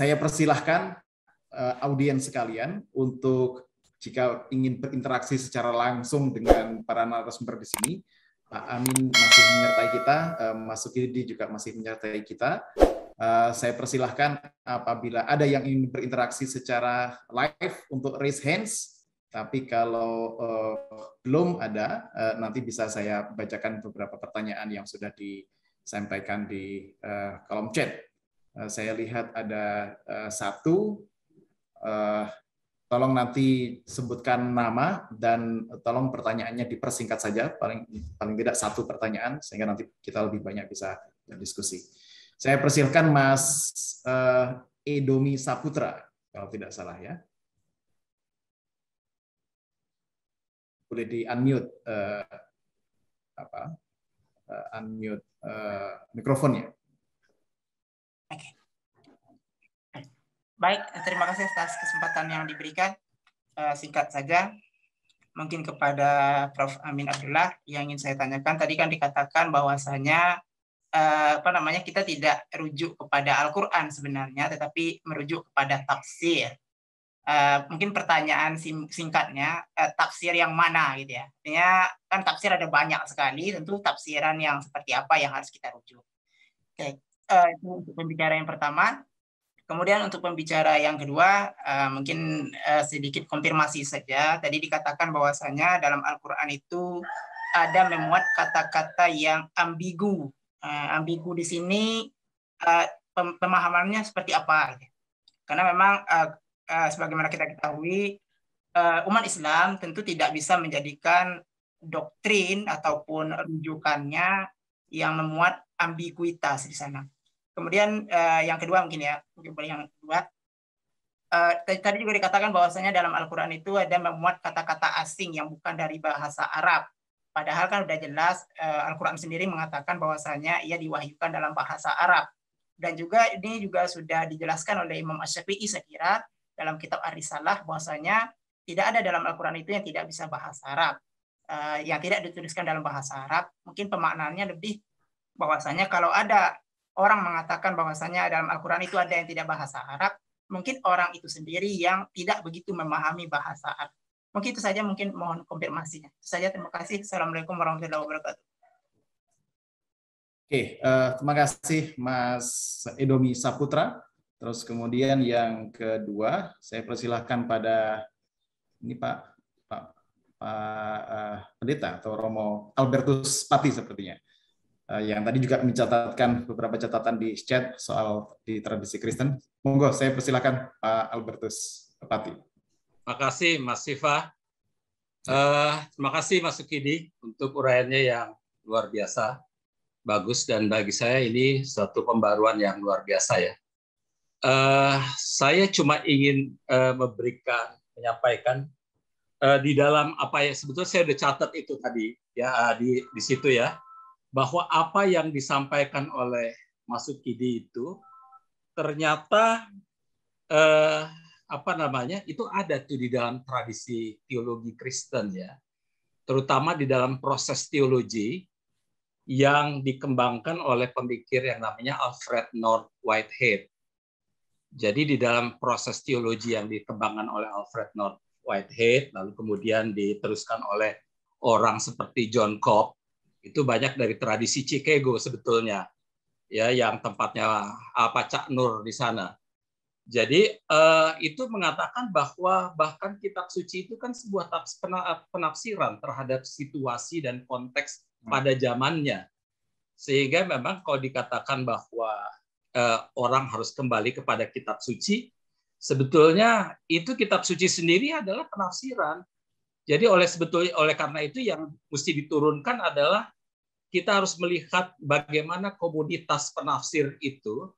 saya persilahkan uh, audiens sekalian untuk jika ingin berinteraksi secara langsung dengan para narasumber di sini, Pak Amin masih menyertai kita, uh, Mas Sukidi juga masih menyertai kita. Uh, saya persilahkan apabila ada yang ingin berinteraksi secara live untuk raise hands, tapi kalau uh, belum ada, uh, nanti bisa saya bacakan beberapa pertanyaan yang sudah disampaikan di uh, kolom chat. Eh, saya lihat ada eh, satu. Eh, tolong nanti sebutkan nama dan tolong pertanyaannya dipersingkat saja, paling paling tidak satu pertanyaan sehingga nanti kita lebih banyak bisa diskusi. Saya persilahkan Mas Edomi Saputra kalau tidak salah ya. Boleh di unmute apa? Uh, unmute uh, mikrofonnya. Oke. Baik, terima kasih atas kesempatan yang diberikan. Eh, singkat saja, mungkin kepada Prof. Amin Abdullah yang ingin saya tanyakan. Tadi kan dikatakan bahwasanya eh, apa namanya kita tidak rujuk kepada Al-Quran sebenarnya, tetapi merujuk kepada tafsir. Uh, mungkin pertanyaan singkatnya uh, tafsir yang mana gitu ya artinya kan tafsir ada banyak sekali tentu tafsiran yang seperti apa yang harus kita rujuk oke okay. Eh, itu untuk pembicara yang pertama. Kemudian untuk pembicara yang kedua, uh, mungkin uh, sedikit konfirmasi saja. Tadi dikatakan bahwasanya dalam Al-Quran itu ada memuat kata-kata yang ambigu. Uh, ambigu di sini uh, pemahamannya seperti apa? Karena memang uh, uh, sebagaimana kita ketahui, uh, umat Islam tentu tidak bisa menjadikan doktrin ataupun rujukannya yang memuat ambiguitas di sana. Kemudian uh, yang kedua mungkin ya, mungkin boleh yang kedua. Uh, tadi juga dikatakan bahwasanya dalam Al-Quran itu ada memuat kata-kata asing yang bukan dari bahasa Arab. Padahal kan sudah jelas uh, Al-Quran sendiri mengatakan bahwasanya ia diwahyukan dalam bahasa Arab. Dan juga ini juga sudah dijelaskan oleh Imam Asyafi'i saya kira dalam kitab Ar-Risalah bahwasanya tidak ada dalam Al-Quran itu yang tidak bisa bahasa Arab. Uh, yang tidak dituliskan dalam bahasa Arab, mungkin pemaknaannya lebih bahwasanya kalau ada orang mengatakan bahwasanya dalam Al-Quran itu ada yang tidak bahasa Arab, mungkin orang itu sendiri yang tidak begitu memahami bahasa Arab. Mungkin itu saja, mungkin mohon konfirmasinya. Itu saja, terima kasih. Assalamualaikum warahmatullahi wabarakatuh. Oke, uh, terima kasih Mas Edomi Saputra. Terus kemudian yang kedua, saya persilahkan pada ini Pak Pak Pak uh, Pendeta atau Romo Albertus Pati sepertinya. Eh, yang tadi juga mencatatkan beberapa catatan di chat soal di tradisi Kristen. Monggo, saya persilakan Pak Albertus Pati. Terima kasih Mas Siva. Uh, terima kasih Mas Sukidi untuk uraiannya yang luar biasa, bagus dan bagi saya ini suatu pembaruan yang luar biasa ya. Uh, saya cuma ingin uh, memberikan, menyampaikan uh, di dalam apa ya sebetulnya saya sudah catat itu tadi ya di di situ ya bahwa apa yang disampaikan oleh Mas Sukidi itu ternyata eh, apa namanya itu ada tuh di dalam tradisi teologi Kristen ya, terutama di dalam proses teologi yang dikembangkan oleh pemikir yang namanya Alfred North Whitehead. Jadi di dalam proses teologi yang dikembangkan oleh Alfred North Whitehead, lalu kemudian diteruskan oleh orang seperti John Cobb, itu banyak dari tradisi Cikego sebetulnya ya yang tempatnya apa Cak Nur di sana. Jadi eh, itu mengatakan bahwa bahkan kitab suci itu kan sebuah penafsiran terhadap situasi dan konteks hmm. pada zamannya. Sehingga memang kalau dikatakan bahwa eh, orang harus kembali kepada kitab suci, sebetulnya itu kitab suci sendiri adalah penafsiran jadi oleh sebetulnya oleh karena itu yang mesti diturunkan adalah kita harus melihat bagaimana komunitas penafsir itu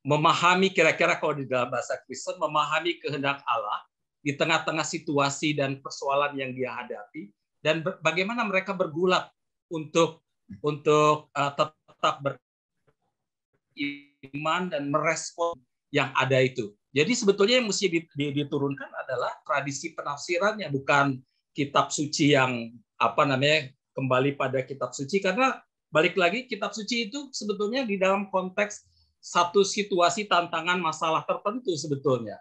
memahami kira-kira kalau di dalam bahasa Kristen memahami kehendak Allah di tengah-tengah situasi dan persoalan yang dia hadapi dan bagaimana mereka bergulat untuk untuk uh, tetap beriman dan merespon yang ada itu. Jadi sebetulnya yang mesti diturunkan adalah tradisi penafsirannya, bukan kitab suci yang apa namanya kembali pada kitab suci. Karena balik lagi kitab suci itu sebetulnya di dalam konteks satu situasi tantangan masalah tertentu sebetulnya.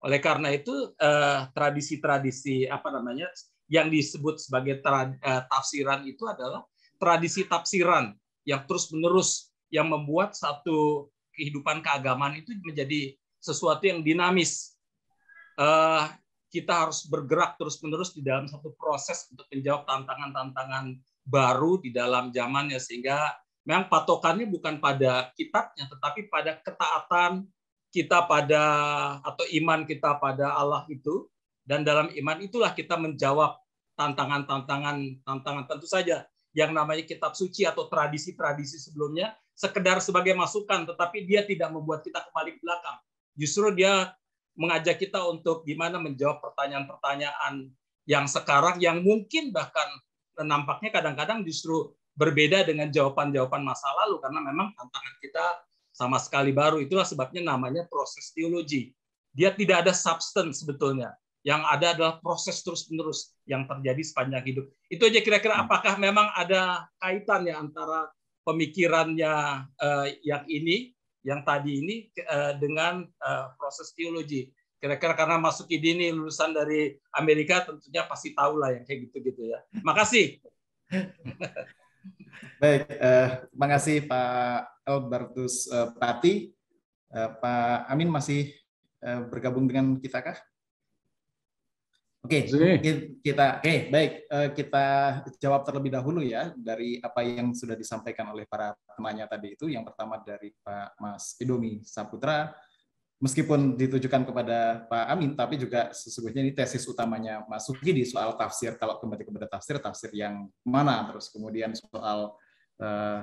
Oleh karena itu eh, tradisi-tradisi eh, apa namanya yang disebut sebagai eh, tafsiran itu adalah tradisi tafsiran yang terus menerus yang membuat satu kehidupan keagamaan itu menjadi sesuatu yang dinamis. Uh, kita harus bergerak terus-menerus di dalam satu proses untuk menjawab tantangan-tantangan baru di dalam zamannya sehingga memang patokannya bukan pada kitabnya tetapi pada ketaatan kita pada atau iman kita pada Allah itu dan dalam iman itulah kita menjawab tantangan-tantangan tantangan tentu saja yang namanya kitab suci atau tradisi-tradisi sebelumnya sekedar sebagai masukan tetapi dia tidak membuat kita kembali ke belakang justru dia mengajak kita untuk gimana menjawab pertanyaan-pertanyaan yang sekarang yang mungkin bahkan nampaknya kadang-kadang justru berbeda dengan jawaban-jawaban masa lalu karena memang tantangan kita sama sekali baru itulah sebabnya namanya proses teologi. Dia tidak ada substance sebetulnya. Yang ada adalah proses terus-menerus yang terjadi sepanjang hidup. Itu aja kira-kira hmm. apakah memang ada kaitannya antara pemikirannya eh, yang ini yang tadi ini eh, dengan eh, proses teologi. Kira-kira karena masuk IDI ini lulusan dari Amerika tentunya pasti tahu lah yang kayak gitu-gitu ya. Makasih. Baik, eh, terima kasih Pak Albertus eh, Pati. Eh, Pak Amin masih eh, bergabung dengan kita kah? Oke, okay, kita oke okay, baik eh, kita jawab terlebih dahulu ya dari apa yang sudah disampaikan oleh para temannya tadi itu. Yang pertama dari Pak Mas Edomi Saputra, meskipun ditujukan kepada Pak Amin, tapi juga sesungguhnya ini tesis utamanya Mas Sugi di soal tafsir. Kalau kembali kepada tafsir, tafsir yang mana? Terus kemudian soal uh,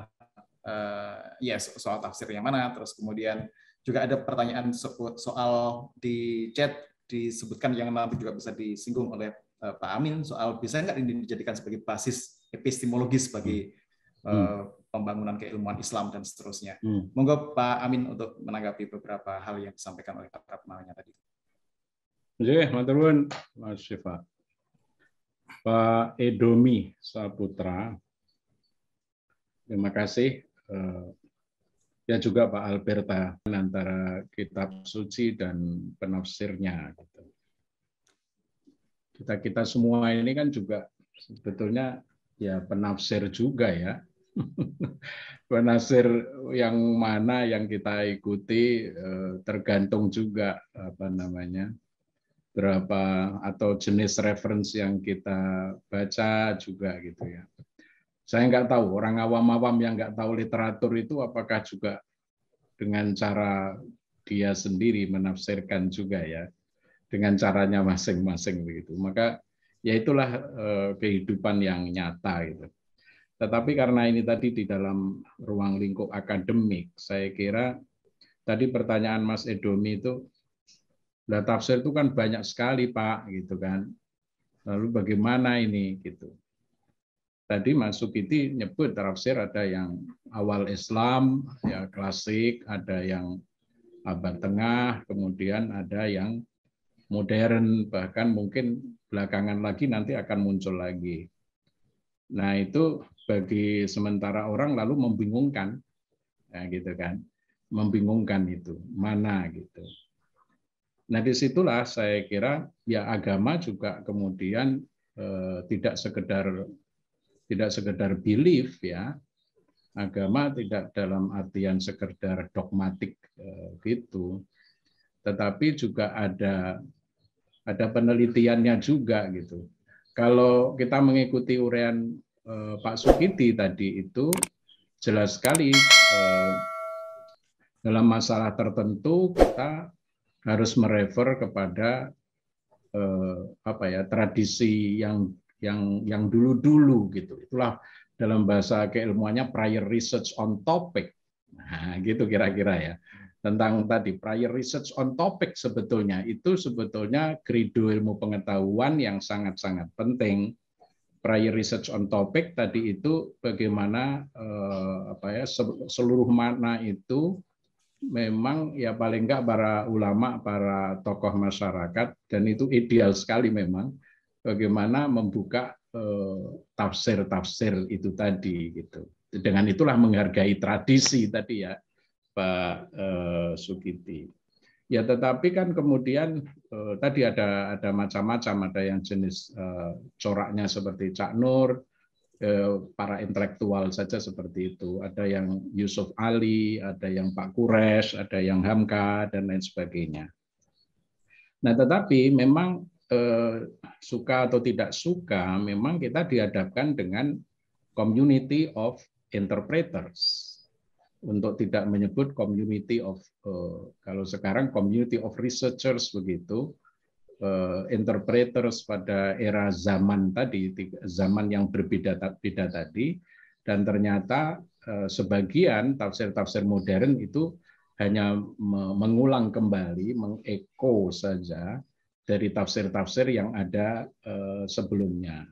uh, ya yes, soal tafsir yang mana? Terus kemudian juga ada pertanyaan soal di chat disebutkan yang nanti juga bisa disinggung oleh eh, Pak Amin soal bisa nggak ini dijadikan sebagai basis epistemologis bagi hmm. Eh, hmm. pembangunan keilmuan Islam dan seterusnya. Hmm. Monggo Pak Amin untuk menanggapi beberapa hal yang disampaikan oleh para penanya tadi. Oke, maturun Mas Syifa. Pak Edomi Saputra, terima kasih. Eh, ya juga Pak Alberta antara kitab suci dan penafsirnya. Gitu. Kita kita semua ini kan juga sebetulnya ya penafsir juga ya. penafsir yang mana yang kita ikuti eh, tergantung juga apa namanya berapa atau jenis reference yang kita baca juga gitu ya. Saya nggak tahu, orang awam-awam yang nggak tahu literatur itu apakah juga dengan cara dia sendiri menafsirkan juga ya, dengan caranya masing-masing begitu. Maka ya itulah eh, kehidupan yang nyata gitu. Tetapi karena ini tadi di dalam ruang lingkup akademik, saya kira tadi pertanyaan Mas Edomi itu, lah tafsir itu kan banyak sekali Pak, gitu kan. Lalu bagaimana ini gitu? tadi Mas Sukiti nyebut tafsir ada yang awal Islam, ya klasik, ada yang abad tengah, kemudian ada yang modern, bahkan mungkin belakangan lagi nanti akan muncul lagi. Nah itu bagi sementara orang lalu membingungkan, ya gitu kan, membingungkan itu mana gitu. Nah disitulah saya kira ya agama juga kemudian eh, tidak sekedar tidak sekedar belief ya agama tidak dalam artian sekedar dogmatik eh, gitu tetapi juga ada ada penelitiannya juga gitu kalau kita mengikuti urean eh, Pak Sukiti tadi itu jelas sekali eh, dalam masalah tertentu kita harus merefer kepada apa ya tradisi yang yang yang dulu-dulu gitu. Itulah dalam bahasa keilmuannya prior research on topic. Nah, gitu kira-kira ya. Tentang tadi prior research on topic sebetulnya itu sebetulnya kredo ilmu pengetahuan yang sangat-sangat penting. Prior research on topic tadi itu bagaimana eh, apa ya seluruh makna itu memang ya paling enggak para ulama, para tokoh masyarakat dan itu ideal sekali memang bagaimana membuka eh, tafsir-tafsir itu tadi gitu. Dengan itulah menghargai tradisi tadi ya Pak eh, Sukiti. Ya tetapi kan kemudian eh, tadi ada ada macam-macam ada yang jenis coraknya seperti Cak Nur, para intelektual saja seperti itu, ada yang Yusuf Ali, ada yang Pak Kures, ada yang Hamka dan lain sebagainya. Nah tetapi memang Eh, suka atau tidak suka, memang kita dihadapkan dengan community of interpreters. Untuk tidak menyebut community of, eh, kalau sekarang community of researchers begitu, eh, interpreters pada era zaman tadi, zaman yang berbeda-beda tadi, dan ternyata sebagian tafsir-tafsir modern itu hanya mengulang kembali, mengeko saja dari tafsir-tafsir yang ada eh, sebelumnya.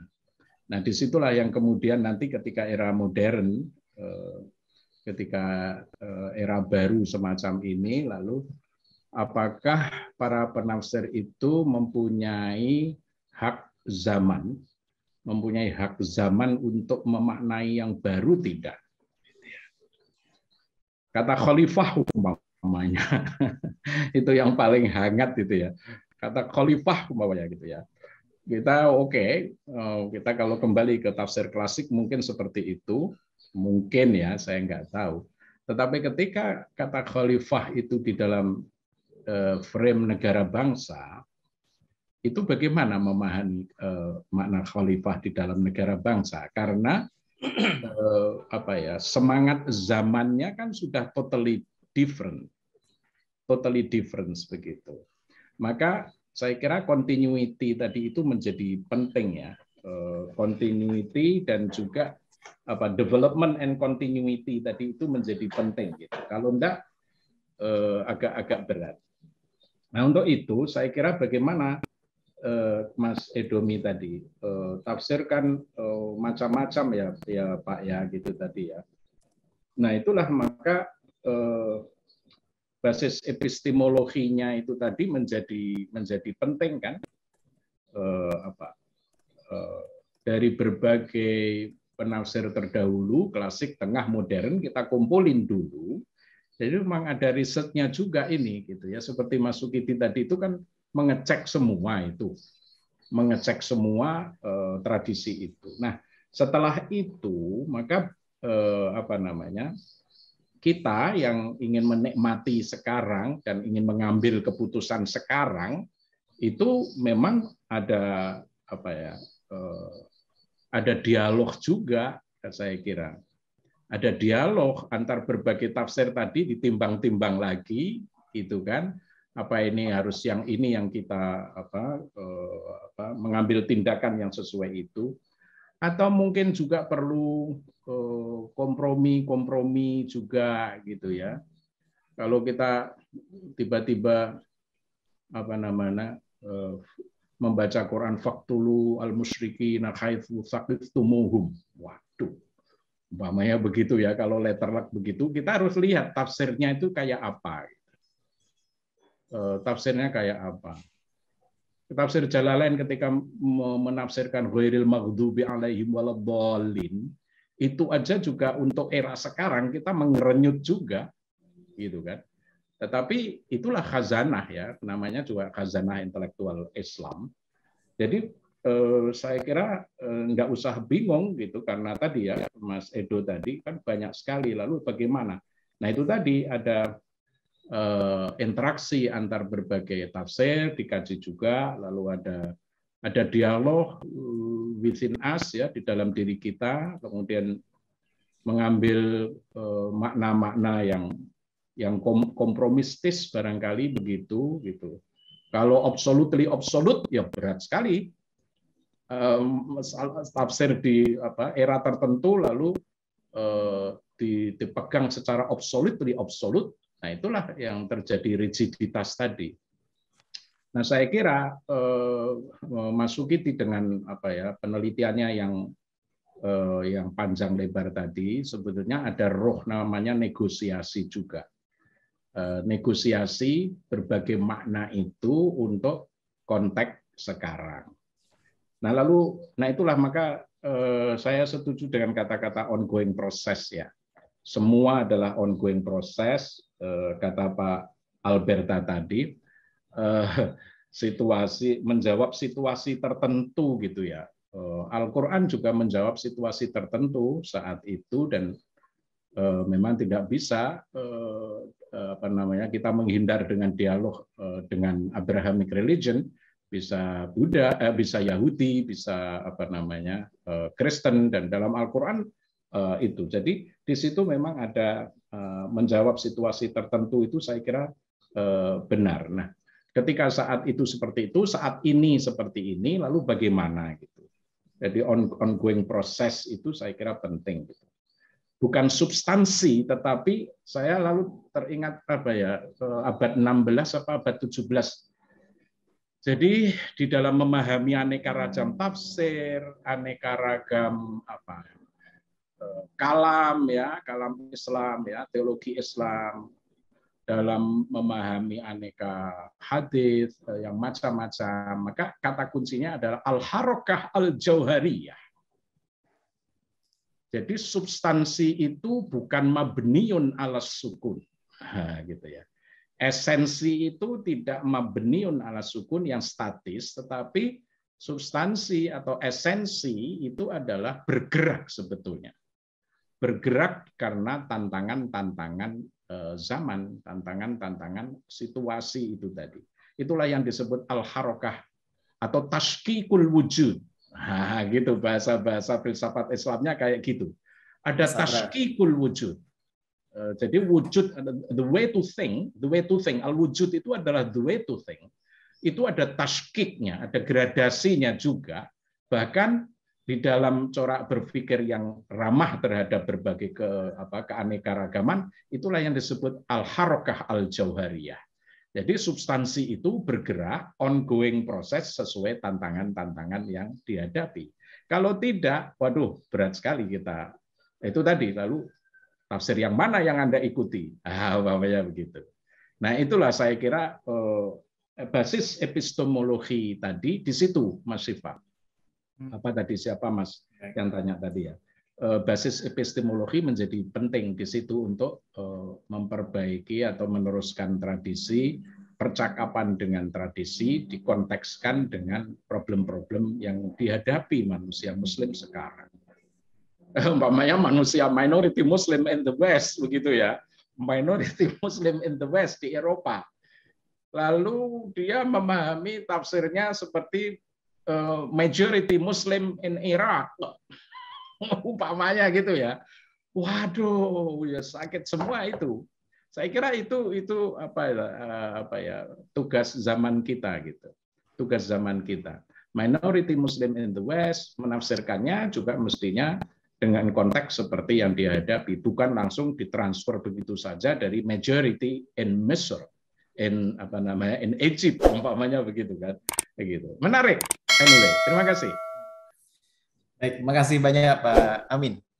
Nah, disitulah yang kemudian nanti ketika era modern, eh, ketika eh, era baru semacam ini, lalu apakah para penafsir itu mempunyai hak zaman, mempunyai hak zaman untuk memaknai yang baru tidak? Kata khalifah umpamanya, itu yang paling hangat itu ya kata khalifah umpamanya gitu ya. Kita oke, okay, eh, kita kalau kembali ke tafsir klasik mungkin seperti itu, mungkin ya, saya nggak tahu. Tetapi ketika kata khalifah itu di dalam eh, frame negara bangsa, itu bagaimana memahami eh, makna khalifah di dalam negara bangsa? Karena apa ya semangat zamannya kan sudah totally different, totally different begitu. Maka saya kira continuity tadi itu menjadi penting ya. Eh, continuity dan juga apa development and continuity tadi itu menjadi penting gitu. Kalau enggak eh, agak-agak berat. Nah, untuk itu saya kira bagaimana eh, Mas Edomi tadi tafsirkan macam-macam ya ya Pak ya gitu tadi ya. Nah, itulah maka basis epistemologinya itu tadi menjadi menjadi penting kan eh, apa eh, dari berbagai penafsir terdahulu klasik tengah modern kita kumpulin dulu jadi memang ada risetnya juga ini gitu ya seperti Mas Sukiti tadi itu kan mengecek semua itu mengecek semua eh, tradisi itu nah setelah itu maka eh, apa namanya kita yang ingin menikmati sekarang dan ingin mengambil keputusan sekarang itu memang ada apa ya eh, ada dialog juga saya kira ada dialog antar berbagai tafsir tadi ditimbang-timbang lagi itu kan apa ini harus yang ini yang kita apa, eh, apa mengambil tindakan yang sesuai itu atau mungkin juga perlu kompromi-kompromi eh, juga gitu ya. Kalau kita tiba-tiba apa namanya eh, membaca Quran faktulu al musyriki nakhaitsu sakitumuhum Waduh. Umpamanya begitu ya kalau letter letterlek begitu kita harus lihat tafsirnya itu kayak apa. Gitu. Eh, tafsirnya kayak apa. Tafsir Jalalain ketika menafsirkan ghairil maghdubi alaihim waladhdallin itu aja juga untuk era sekarang kita mengerenyut juga gitu kan. Tetapi itulah khazanah ya, namanya juga khazanah intelektual Islam. Jadi eh, saya kira eh, nggak usah bingung gitu karena tadi ya Mas Edo tadi kan banyak sekali lalu bagaimana? Nah itu tadi ada Eh, interaksi antar berbagai tafsir dikaji juga lalu ada ada dialog mm, within us ya di dalam diri kita kemudian mengambil eh, makna-makna yang yang kompromistis barangkali begitu gitu kalau absolutely absolut ya berat sekali tafsir di apa era tertentu lalu eh, dipegang secara absolutely absolut Nah, itulah yang terjadi rigiditas tadi. Nah, saya kira eh, Mas dengan apa ya penelitiannya yang eh, yang panjang lebar tadi sebetulnya ada roh namanya negosiasi juga. Eh, negosiasi berbagai makna itu untuk konteks sekarang. Nah, lalu nah itulah maka eh, saya setuju dengan kata-kata ongoing proses ya. Semua adalah ongoing proses Eh, kata Pak Alberta tadi eh, situasi menjawab situasi tertentu gitu ya. Eh, Al-Qur'an juga menjawab situasi tertentu saat itu dan memang tidak bisa apa namanya kita menghindar dengan dialog dengan Abrahamic religion bisa Buddha bisa Yahudi bisa apa namanya Kristen dan dalam Al-Qur'an itu jadi di situ memang ada Eh, menjawab situasi tertentu itu saya kira eh, benar. Nah, ketika saat itu seperti itu, saat ini seperti ini, lalu bagaimana gitu. Jadi ongoing proses itu saya kira penting gitu. Bukan substansi, tetapi saya lalu teringat apa ya eh, abad 16 apa abad 17. Jadi di dalam memahami aneka ragam tafsir, aneka ragam apa Eh, kalam ya, kalam Islam ya, teologi Islam dalam memahami aneka hadis eh, yang macam-macam. Maka kata kuncinya adalah al-harokah al-jauhariyah. Jadi substansi itu bukan mabniun ala sukun. gitu ya. Esensi itu tidak mabniun ala sukun yang statis, tetapi substansi atau esensi itu adalah bergerak sebetulnya bergerak karena tantangan-tantangan eh, zaman, tantangan-tantangan situasi itu tadi. Itulah yang disebut al-harokah atau tashkikul wujud. Nah, gitu bahasa-bahasa filsafat Islamnya kayak gitu. Ada tashkikul wujud. Eh, jadi wujud the way to think, the way to think al wujud itu adalah the way to think. Itu ada tashkiknya, ada gradasinya juga. Bahkan di dalam corak berpikir yang ramah terhadap berbagai ke, apa, keanekaragaman, itulah yang disebut al-harokah al-jauhariyah. Jadi substansi itu bergerak, ongoing proses sesuai tantangan-tantangan yang dihadapi. Kalau tidak, waduh berat sekali kita. Itu tadi, lalu tafsir yang mana yang Anda ikuti? Ah, umpamanya begitu. Nah itulah saya kira eh, basis epistemologi tadi di situ, Mas Sifat. Hmm. apa tadi siapa Mas yang tanya tadi ya. Eh, basis epistemologi menjadi penting di situ untuk eh, memperbaiki atau meneruskan tradisi, percakapan dengan tradisi dikontekskan dengan problem-problem yang dihadapi manusia muslim sekarang. Eh, umpamanya manusia minority muslim in the west begitu ya. Minority muslim in the west di Eropa lalu dia memahami tafsirnya seperti Eh, majority Muslim in Iraq, umpamanya gitu ya. Waduh, ya sakit semua itu. Saya kira itu itu apa ya, eh, apa ya tugas zaman kita gitu, tugas zaman kita. Minority Muslim in the West menafsirkannya juga mestinya dengan konteks seperti yang dihadapi, bukan langsung ditransfer begitu saja dari majority in Mesir, in apa namanya in Egypt umpamanya begitu kan, begitu. Menarik anyway terima kasih baik terima kasih banyak Pak Amin